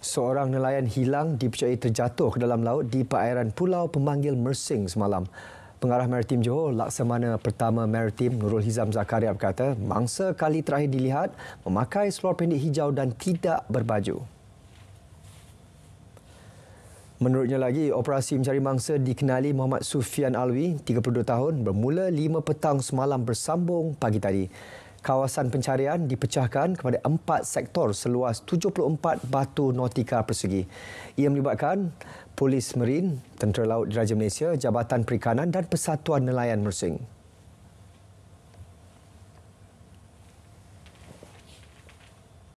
Seorang nelayan hilang dipercayai terjatuh ke dalam laut di perairan Pulau Pemanggil Mersing semalam. Pengarah Maritim Johor, Laksamana Pertama Maritim Nurul Hizam Zakaria berkata, mangsa kali terakhir dilihat memakai seluar pendek hijau dan tidak berbaju. Menurutnya lagi, operasi mencari mangsa dikenali Muhammad Sufian Alwi, 32 tahun, bermula 5 petang semalam bersambung pagi tadi kawasan pencarian dipecahkan kepada empat sektor seluas 74 batu nautika persegi. Ia melibatkan Polis Marin, Tentera Laut Diraja Malaysia, Jabatan Perikanan dan Persatuan Nelayan Mersing.